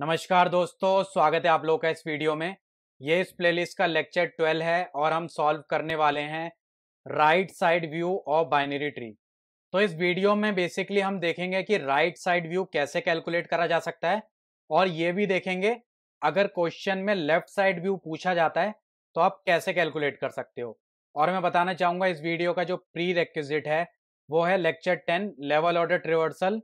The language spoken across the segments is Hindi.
नमस्कार दोस्तों स्वागत है आप लोग का इस वीडियो में ये इस प्लेलिस्ट का लेक्चर 12 है और हम सॉल्व करने वाले हैं right side view of binary tree तो इस वीडियो में बेसिकली हम देखेंगे कि राइट साइड व्यू कैसे कैलकुलेट करा जा सकता है और ये भी देखेंगे अगर क्वेश्चन में लेफ्ट साइड व्यू पूछा जाता है तो आप कैसे कैलकुलेट कर सकते हो और मैं बताना चाहूंगा इस वीडियो का जो प्री रेक्विजिट है वो है lecture ten level order traversal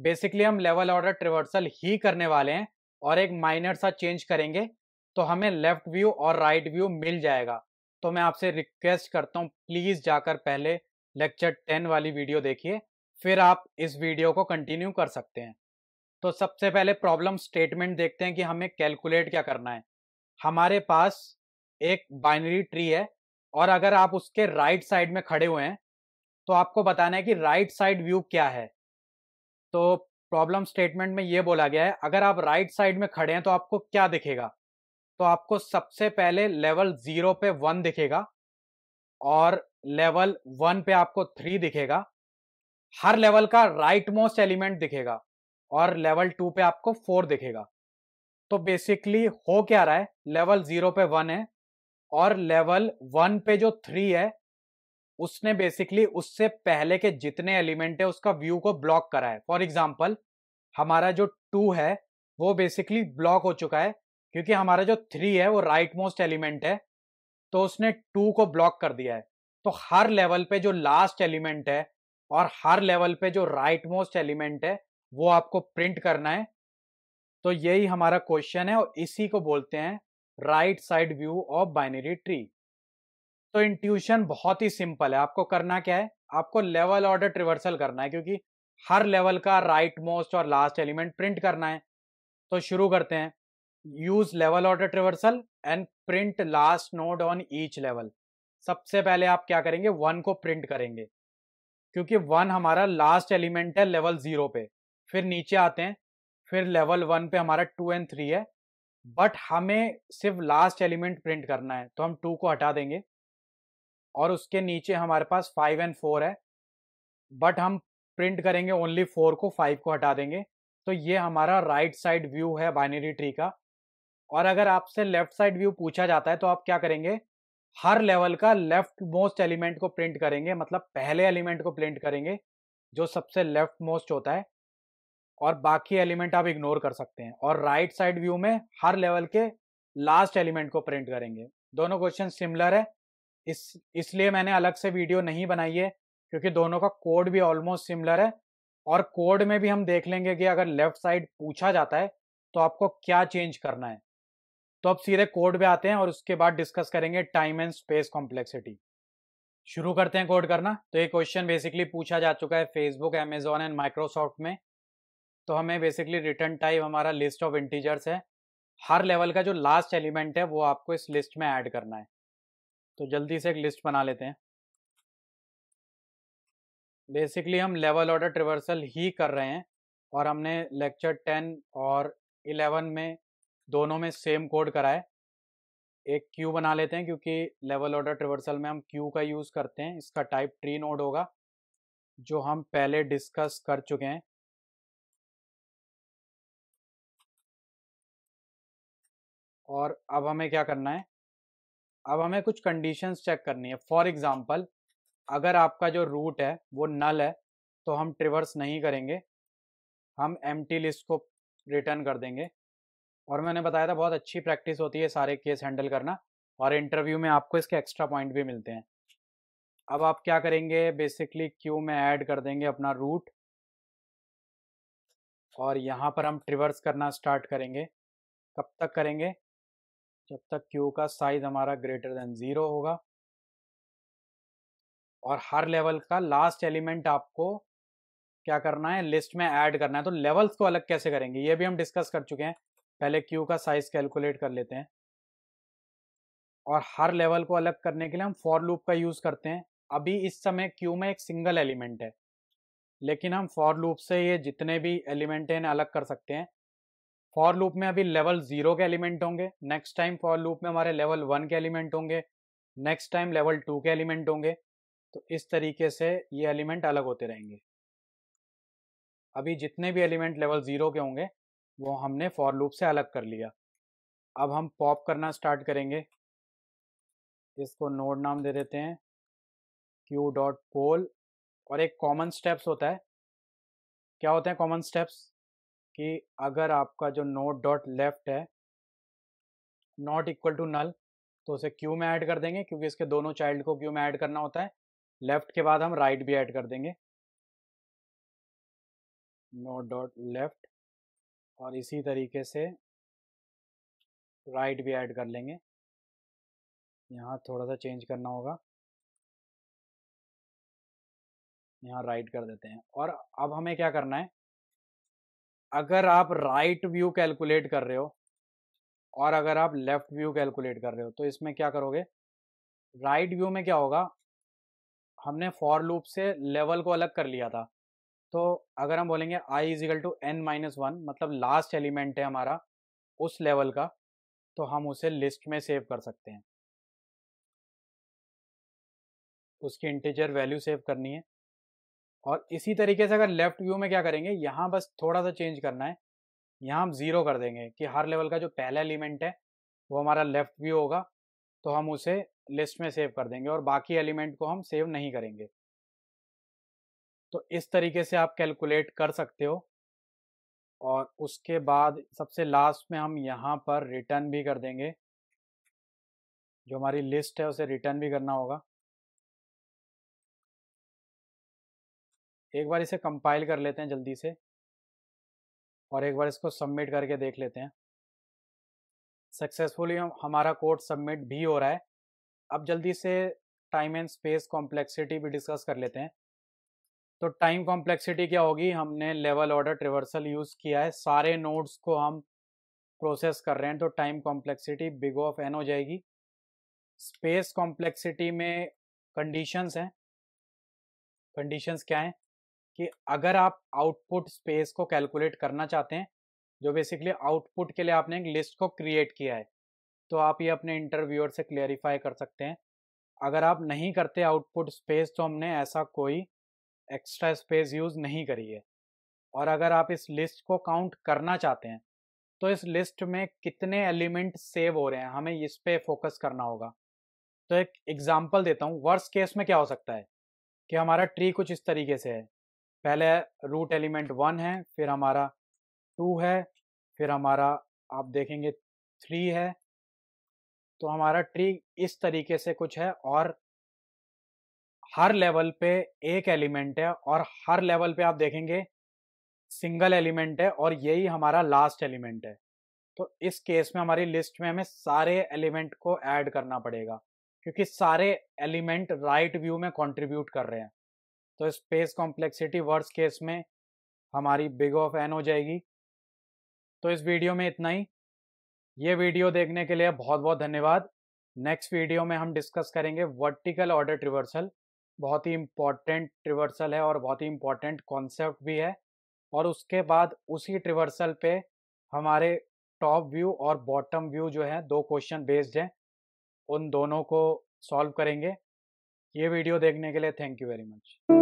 basically हम लेवल ऑर्डर ट्रिवर्सल ही करने वाले हैं और एक माइनर सा चेंज करेंगे तो हमें लेफ्ट व्यू और राइट right व्यू मिल जाएगा तो मैं आपसे रिक्वेस्ट करता हूँ प्लीज़ जाकर पहले लेक्चर टेन वाली वीडियो देखिए फिर आप इस वीडियो को कंटिन्यू कर सकते हैं तो सबसे पहले प्रॉब्लम स्टेटमेंट देखते हैं कि हमें कैलकुलेट क्या करना है हमारे पास एक बाइनरी ट्री है और अगर आप उसके राइट right साइड में खड़े हुए हैं तो आपको बताना है कि राइट साइड व्यू क्या है तो प्रॉब्लम स्टेटमेंट में ये बोला गया है अगर आप राइट right साइड में खड़े हैं तो आपको क्या दिखेगा तो आपको सबसे पहले लेवल जीरो पे वन दिखेगा और लेवल वन पे आपको थ्री दिखेगा हर लेवल का राइट मोस्ट एलिमेंट दिखेगा और लेवल टू पे आपको फोर दिखेगा तो बेसिकली हो क्या रहा है लेवल जीरो पे वन है और लेवल वन पे जो थ्री है उसने बेसिकली उससे पहले के जितने एलिमेंट है उसका व्यू को ब्लॉक करा है फॉर एग्जाम्पल हमारा जो टू है वो बेसिकली ब्लॉक हो चुका है क्योंकि हमारा जो थ्री है वो राइट मोस्ट एलिमेंट है तो उसने टू को ब्लॉक कर दिया है तो हर लेवल पे जो लास्ट एलिमेंट है और हर लेवल पे जो राइट मोस्ट एलिमेंट है वो आपको प्रिंट करना है तो यही हमारा क्वेश्चन है और इसी को बोलते हैं right side view of binary tree तो इंट्यूशन बहुत ही सिंपल है आपको करना क्या है आपको लेवल ऑर्डर ट्रिवर्सल करना है क्योंकि हर लेवल का राइट मोस्ट और लास्ट एलिमेंट प्रिंट करना है तो शुरू करते हैं use level order traversal and print last node on each level सबसे पहले आप क्या करेंगे वन को प्रिंट करेंगे क्योंकि वन हमारा लास्ट एलिमेंट है लेवल जीरो पे फिर नीचे आते हैं फिर लेवल वन पे हमारा टू एंड थ्री है बट हमें सिर्फ लास्ट एलिमेंट प्रिंट करना है तो हम टू को हटा देंगे और उसके नीचे हमारे पास फाइव एंड फोर है बट हम प्रिंट करेंगे ओनली फोर को फाइव को हटा देंगे तो ये हमारा राइट साइड व्यू है बाइनरी ट्री का और अगर आपसे लेफ्ट साइड व्यू पूछा जाता है तो आप क्या करेंगे हर लेवल का लेफ्ट मोस्ट एलिमेंट को प्रिंट करेंगे मतलब पहले एलिमेंट को प्रिंट करेंगे जो सबसे लेफ्ट मोस्ट होता है और बाकी एलिमेंट आप इग्नोर कर सकते हैं और राइट साइड व्यू में हर लेवल के लास्ट एलिमेंट को प्रिंट करेंगे दोनों क्वेश्चन सिमिलर है इस इसलिए मैंने अलग से वीडियो नहीं बनाई है क्योंकि दोनों का कोड भी ऑलमोस्ट सिमिलर है और कोड में भी हम देख लेंगे कि अगर लेफ्ट साइड पूछा जाता है तो आपको क्या चेंज करना है तो अब सीधे कोड पे आते हैं और उसके बाद डिस्कस करेंगे टाइम एंड स्पेस कॉम्प्लेक्सिटी शुरू करते हैं कोड करना तो ये क्वेश्चन बेसिकली पूछा जा चुका है फेसबुक अमेजोन एंड माइक्रोसॉफ्ट में तो हमें बेसिकली रिटर्न टाइप हमारा लिस्ट ऑफ इंटीजर्स है हर लेवल का जो लास्ट एलिमेंट है वो आपको इस लिस्ट में ऐड करना है तो जल्दी से एक लिस्ट बना लेते हैं बेसिकली हम लेवल ऑर्डर ट्रिवर्सल ही कर रहे हैं और हमने लेक्चर टेन और इलेवन में दोनों में सेम कोड कराए एक क्यू बना लेते हैं क्योंकि लेवल ऑर्डर ट्रिवर्सल में हम क्यू का यूज़ करते हैं इसका टाइप ट्री नोड होगा जो हम पहले डिस्कस कर चुके हैं और अब हमें क्या करना है अब हमें कुछ कंडीशंस चेक करनी है फॉर एग्जांपल अगर आपका जो रूट है वो नल है तो हम ट्रिवर्स नहीं करेंगे हम एम लिस्ट को रिटर्न कर देंगे और मैंने बताया था बहुत अच्छी प्रैक्टिस होती है सारे केस हैंडल करना और इंटरव्यू में आपको इसके एक्स्ट्रा पॉइंट भी मिलते हैं अब आप क्या करेंगे बेसिकली क्यू में ऐड कर देंगे अपना रूट और यहाँ पर हम ट्रिवर्स करना स्टार्ट करेंगे कब तक करेंगे जब तक क्यू का साइज हमारा ग्रेटर देन जीरो होगा और हर लेवल का लास्ट एलिमेंट आपको क्या करना है लिस्ट में ऐड करना है तो लेवल्स को अलग कैसे करेंगे ये भी हम डिस्कस कर चुके हैं पहले क्यू का साइज कैलकुलेट कर लेते हैं और हर लेवल को अलग करने के लिए हम फॉर लूप का यूज़ करते हैं अभी इस समय क्यू में एक सिंगल एलिमेंट है लेकिन हम फॉर लूप से ये जितने भी एलिमेंट हैं अलग कर सकते हैं फॉर लूप में अभी लेवल जीरो के एलिमेंट होंगे नेक्स्ट टाइम फॉर लूप में हमारे लेवल वन के एलिमेंट होंगे नेक्स्ट टाइम लेवल टू के एलिमेंट होंगे तो इस तरीके से ये एलिमेंट अलग होते रहेंगे अभी जितने भी एलिमेंट लेवल ज़ीरो के होंगे वो हमने फॉर लूप से अलग कर लिया अब हम पॉप करना स्टार्ट करेंगे इसको नोड नाम दे देते हैं क्यू डॉट पोल और एक कॉमन स्टेप्स होता है क्या होते हैं कॉमन स्टेप्स कि अगर आपका जो नोट डॉट लेफ्ट है नॉट इक्वल टू नल तो उसे क्यू में ऐड कर देंगे क्योंकि इसके दोनों चाइल्ड को क्यू में ऐड करना होता है लेफ्ट के बाद हम राइट right भी ऐड कर देंगे नोट डॉट लेफ्ट और इसी तरीके से राइट right भी ऐड कर लेंगे यहाँ थोड़ा सा चेंज करना होगा यहाँ राइट कर देते हैं और अब हमें क्या करना है अगर आप राइट व्यू कैलकुलेट कर रहे हो और अगर आप लेफ्ट व्यू कैलकुलेट कर रहे हो तो इसमें क्या करोगे राइट right व्यू में क्या होगा हमने फॉर लूप से लेवल को अलग कर लिया था तो अगर हम बोलेंगे I equal to n minus one मतलब लास्ट एलिमेंट है हमारा उस लेवल का तो हम उसे लिस्ट में सेव कर सकते हैं उसकी इंटीजर वैल्यू सेव करनी है और इसी तरीके से अगर लेफ्ट व्यू में क्या करेंगे यहाँ बस थोड़ा सा चेंज करना है यहाँ हम ज़ीरो कर देंगे कि हर लेवल का जो पहला एलिमेंट है वो हमारा लेफ्ट व्यू होगा तो हम उसे लिस्ट में सेव कर देंगे और बाकी एलिमेंट को हम सेव नहीं करेंगे तो इस तरीके से आप कैलकुलेट कर सकते हो और उसके बाद सबसे लास्ट में हम यहाँ पर रिटर्न भी कर देंगे जो हमारी लिस्ट है उसे रिटर्न भी करना होगा एक बार इसे कंपाइल कर लेते हैं जल्दी से और एक बार इसको सबमिट करके देख लेते हैं सक्सेसफुली हम, हमारा कोड सबमिट भी हो रहा है अब जल्दी से टाइम एंड स्पेस कॉम्प्लेक्सिटी भी डिस्कस कर लेते हैं तो टाइम कॉम्प्लेक्सिटी क्या होगी हमने लेवल ऑर्डर ट्रिवर्सल यूज़ किया है सारे नोड्स को हम प्रोसेस कर रहे हैं तो time complexity big of n हो जाएगी स्पेस कॉम्प्लेक्सिटी में कंडीशंस हैं कंडीशंस क्या हैं कि अगर आप आउटपुट स्पेस को कैलकुलेट करना चाहते हैं जो बेसिकली आउटपुट के लिए आपने एक लिस्ट को क्रिएट किया है तो आप ये अपने इंटरव्यूअर से क्लियरिफाई कर सकते हैं अगर आप नहीं करते आउटपुट स्पेस तो हमने ऐसा कोई एक्स्ट्रा स्पेस यूज़ नहीं करी है और अगर आप इस लिस्ट को काउंट करना चाहते हैं तो इस लिस्ट में कितने एलिमेंट सेव हो रहे हैं हमें इस पर फोकस करना होगा तो एक एग्जाम्पल देता हूँ वर्स केस में क्या हो सकता है कि हमारा ट्री कुछ इस तरीके से है पहले रूट एलिमेंट वन है फिर हमारा टू है फिर हमारा आप देखेंगे थ्री है तो हमारा ट्री इस तरीके से कुछ है और हर लेवल पे एक एलिमेंट है और हर लेवल पे आप देखेंगे सिंगल एलिमेंट है और यही हमारा लास्ट एलिमेंट है तो इस केस में हमारी लिस्ट में हमें सारे एलिमेंट को ऐड करना पड़ेगा क्योंकि सारे एलिमेंट राइट व्यू में कंट्रीब्यूट कर रहे हैं तो स्पेस कॉम्प्लेक्सिटी वर्स केस में हमारी बिग ऑफ एन हो जाएगी तो इस वीडियो में इतना ही ये वीडियो देखने के लिए बहुत बहुत धन्यवाद नेक्स्ट वीडियो में हम डिस्कस करेंगे वर्टिकल ऑर्डर ट्रिवर्सल बहुत ही इम्पॉर्टेंट ट्रिवर्सल है और बहुत ही इम्पॉर्टेंट कॉन्सेप्ट भी है और उसके बाद उसी ट्रिवर्सल पे हमारे टॉप व्यू और बॉटम व्यू जो है दो क्वेश्चन बेस्ड हैं उन दोनों को सॉल्व करेंगे ये वीडियो देखने के लिए थैंक यू वेरी मच